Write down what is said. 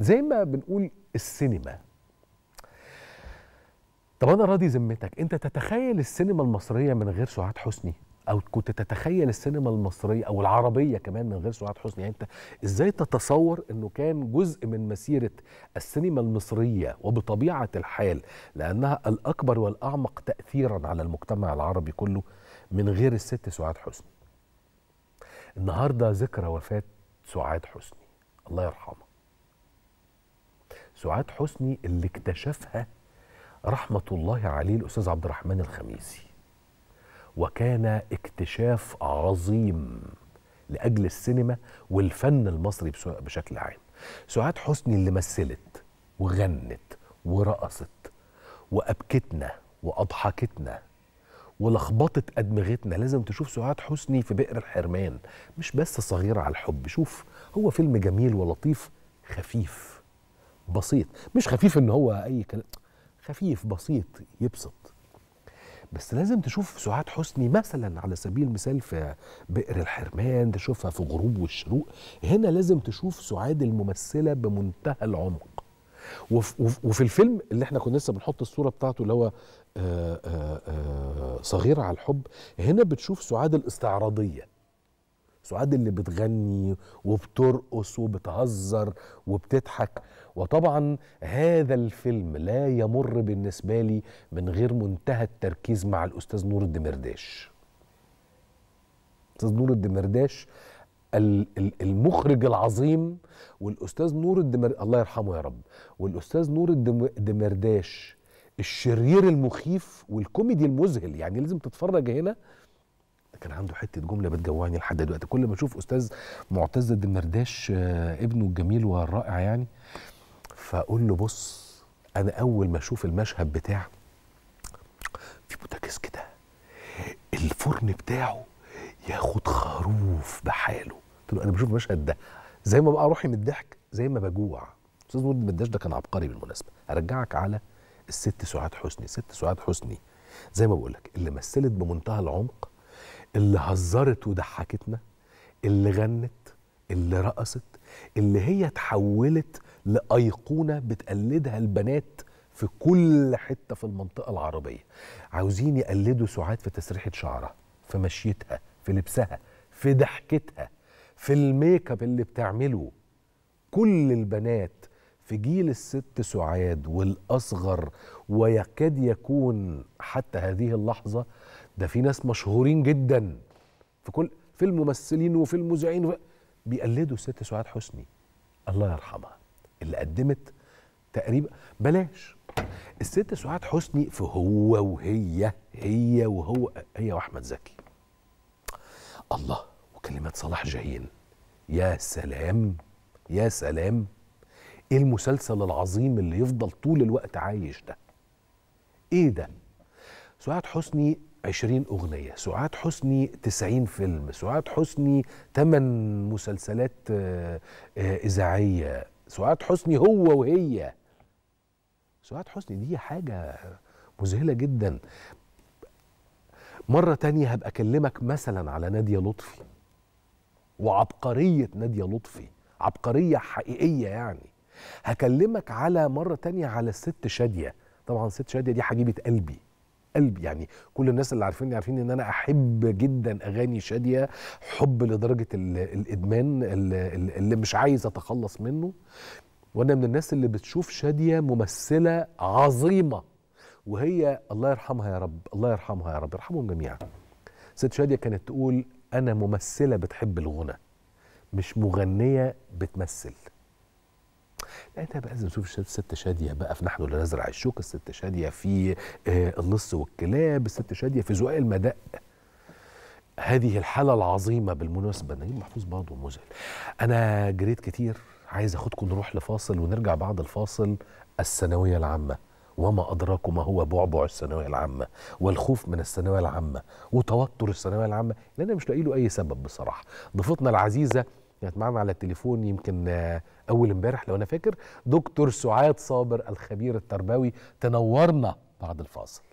زي ما بنقول السينما طب انا راضي ذمتك انت تتخيل السينما المصريه من غير سعاد حسني او كنت تتخيل السينما المصريه او العربيه كمان من غير سعاد حسني يعني انت ازاي تتصور انه كان جزء من مسيره السينما المصريه وبطبيعه الحال لانها الاكبر والاعمق تاثيرا على المجتمع العربي كله من غير الست سعاد حسني النهارده ذكرى وفاه سعاد حسني الله يرحمها سعاد حسني اللي اكتشفها رحمة الله عليه الأستاذ عبد الرحمن الخميسي وكان اكتشاف عظيم لأجل السينما والفن المصري بشكل عام سعاد حسني اللي مثلت وغنت ورقصت وأبكتنا وأضحكتنا ولخبطت أدمغتنا لازم تشوف سعاد حسني في بئر الحرمان مش بس صغيرة على الحب شوف هو فيلم جميل ولطيف خفيف بسيط مش خفيف ان هو اي كلام خفيف بسيط يبسط بس لازم تشوف سعاد حسني مثلا على سبيل المثال في بئر الحرمان تشوفها في غروب والشروق هنا لازم تشوف سعاد الممثله بمنتهى العمق وفي, الفيلم اللي احنا كنا لسه بنحط الصوره بتاعته اللي هو آه، آه، آه، صغيره على الحب هنا بتشوف سعاد الاستعراضيه سعاد اللي بتغني وبترقص وبتهزر وبتضحك وطبعا هذا الفيلم لا يمر بالنسبة لي من غير منتهى التركيز مع الأستاذ نور الدمرداش أستاذ نور الدمرداش المخرج العظيم والاستاذ نور الدمر الله يرحمه يا رب والاستاذ نور الدمرداش الشرير المخيف والكوميدي المذهل يعني لازم تتفرج هنا كان عنده حته جمله بتجوعني لحد دلوقتي كل ما اشوف استاذ معتز الدمرداش آه، ابنه الجميل والرائع يعني فاقول له بص انا اول ما اشوف المشهد بتاع في بوتاكس كده الفرن بتاعه ياخد خروف بحاله قلت له انا بشوف المشهد ده زي ما بقى روحي من الضحك زي ما بجوع استاذ مولد الدمرداش ده كان عبقري بالمناسبه ارجعك على الست سعاد حسني ست سعاد حسني زي ما بقول لك اللي مثلت بمنتهى العمق اللي هزرت وضحكتنا اللي غنت اللي رقصت اللي هي اتحولت لأيقونة بتقلدها البنات في كل حتة في المنطقة العربية عاوزين يقلدوا سعاد في تسريحة شعرها في مشيتها في لبسها في ضحكتها في الميك اب اللي بتعمله كل البنات في جيل الست سعاد والأصغر ويكاد يكون حتى هذه اللحظة ده في ناس مشهورين جدا في كل في الممثلين وفي المذيعين بيقلدوا الست سعاد حسني الله يرحمها اللي قدمت تقريبا بلاش الست سعاد حسني في هو وهي هي وهو هي واحمد زكي الله وكلمات صلاح جاهين يا سلام يا سلام ايه المسلسل العظيم اللي يفضل طول الوقت عايش ده ايه ده سعاد حسني 20 أغنية سعاد حسني 90 فيلم سعاد حسني 8 مسلسلات آه، آه، إذاعية سعاد حسني هو وهي سعاد حسني دي حاجة مذهلة جدا مرة تانية هبقى أكلمك مثلا على نادية لطفي وعبقرية نادية لطفي عبقرية حقيقية يعني هكلمك على مره تانية على الست شاديه طبعا الست شاديه دي حبيبه قلبي قلبي يعني كل الناس اللي عارفيني عارفين ان انا احب جدا اغاني شاديه حب لدرجه الادمان اللي مش عايز اتخلص منه وانا من الناس اللي بتشوف شاديه ممثله عظيمه وهي الله يرحمها يا رب الله يرحمها يا رب يرحمهم جميعا ست شاديه كانت تقول انا ممثله بتحب الغنى مش مغنيه بتمثل لقيتها بقى تشوف الست شاديه بقى في نحن اللي نزرع الشوك الست شاديه في آه، اللص والكلاب الست شاديه في زقاق المدق هذه الحاله العظيمه بالمناسبه نجيب محفوظ برضه مذهل انا جريت كتير عايز اخدكم نروح لفاصل ونرجع بعد الفاصل الثانويه العامه وما أدراك ما هو بعبع الثانوية العامة والخوف من الثانوية العامة وتوتر الثانوية العامة لأن أنا مش لاقي له أي سبب بصراحة ضيفتنا العزيزة كانت معانا على التليفون يمكن آه، اول امبارح لو انا فاكر دكتور سعاد صابر الخبير التربوي تنورنا بعد الفاصل